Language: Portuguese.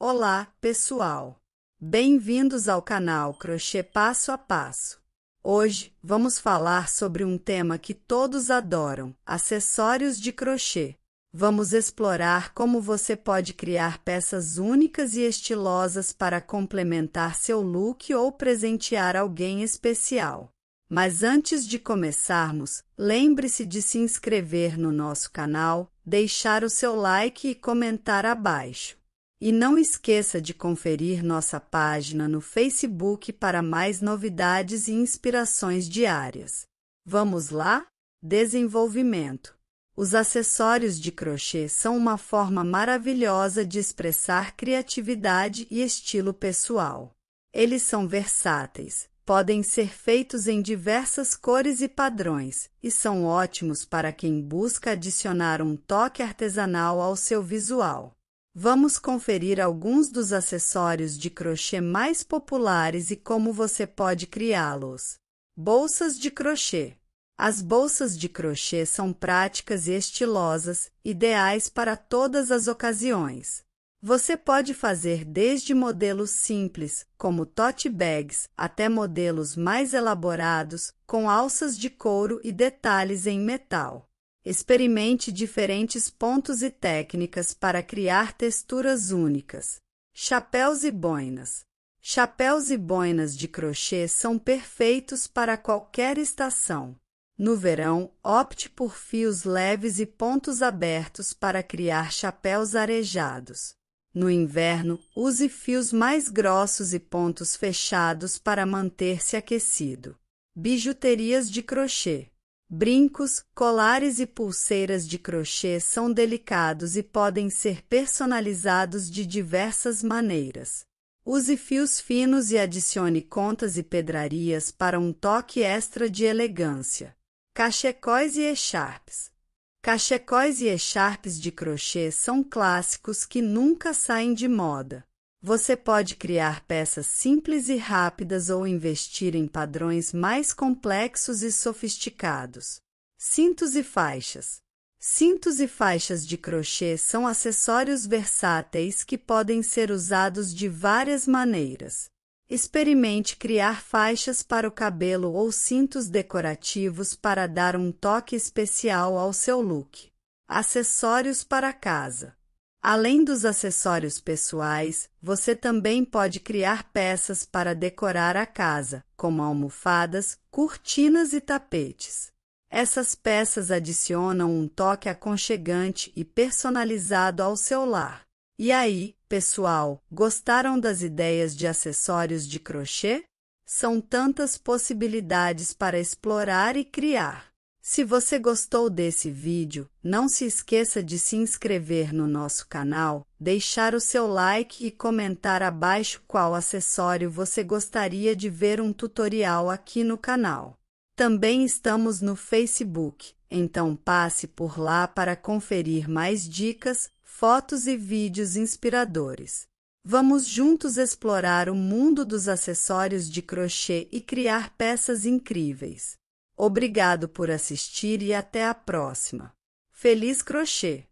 Olá, pessoal! Bem-vindos ao canal Crochê Passo a Passo. Hoje vamos falar sobre um tema que todos adoram: acessórios de crochê. Vamos explorar como você pode criar peças únicas e estilosas para complementar seu look ou presentear alguém especial. Mas antes de começarmos, lembre-se de se inscrever no nosso canal, deixar o seu like e comentar abaixo. E não esqueça de conferir nossa página no Facebook para mais novidades e inspirações diárias. Vamos lá? Desenvolvimento. Os acessórios de crochê são uma forma maravilhosa de expressar criatividade e estilo pessoal. Eles são versáteis, podem ser feitos em diversas cores e padrões, e são ótimos para quem busca adicionar um toque artesanal ao seu visual. Vamos conferir alguns dos acessórios de crochê mais populares e como você pode criá-los. Bolsas de crochê. As bolsas de crochê são práticas e estilosas, ideais para todas as ocasiões. Você pode fazer desde modelos simples, como tote bags, até modelos mais elaborados, com alças de couro e detalhes em metal. Experimente diferentes pontos e técnicas para criar texturas únicas. Chapéus e boinas. Chapéus e boinas de crochê são perfeitos para qualquer estação. No verão, opte por fios leves e pontos abertos para criar chapéus arejados. No inverno, use fios mais grossos e pontos fechados para manter-se aquecido. Bijuterias de crochê. Brincos, colares e pulseiras de crochê são delicados e podem ser personalizados de diversas maneiras. Use fios finos e adicione contas e pedrarias para um toque extra de elegância. Cachecóis e echarpes. Cachecóis e echarpes de crochê são clássicos que nunca saem de moda. Você pode criar peças simples e rápidas ou investir em padrões mais complexos e sofisticados. Cintos e faixas. Cintos e faixas de crochê são acessórios versáteis que podem ser usados de várias maneiras. Experimente criar faixas para o cabelo ou cintos decorativos para dar um toque especial ao seu look. Acessórios para casa. Além dos acessórios pessoais, você também pode criar peças para decorar a casa, como almofadas, cortinas e tapetes. Essas peças adicionam um toque aconchegante e personalizado ao seu lar. E aí, pessoal, gostaram das ideias de acessórios de crochê? São tantas possibilidades para explorar e criar. Se você gostou desse vídeo, não se esqueça de se inscrever no nosso canal, deixar o seu like e comentar abaixo qual acessório você gostaria de ver um tutorial aqui no canal. Também estamos no Facebook, então passe por lá para conferir mais dicas, fotos e vídeos inspiradores. Vamos juntos explorar o mundo dos acessórios de crochê e criar peças incríveis. Obrigado por assistir e até a próxima. Feliz crochê!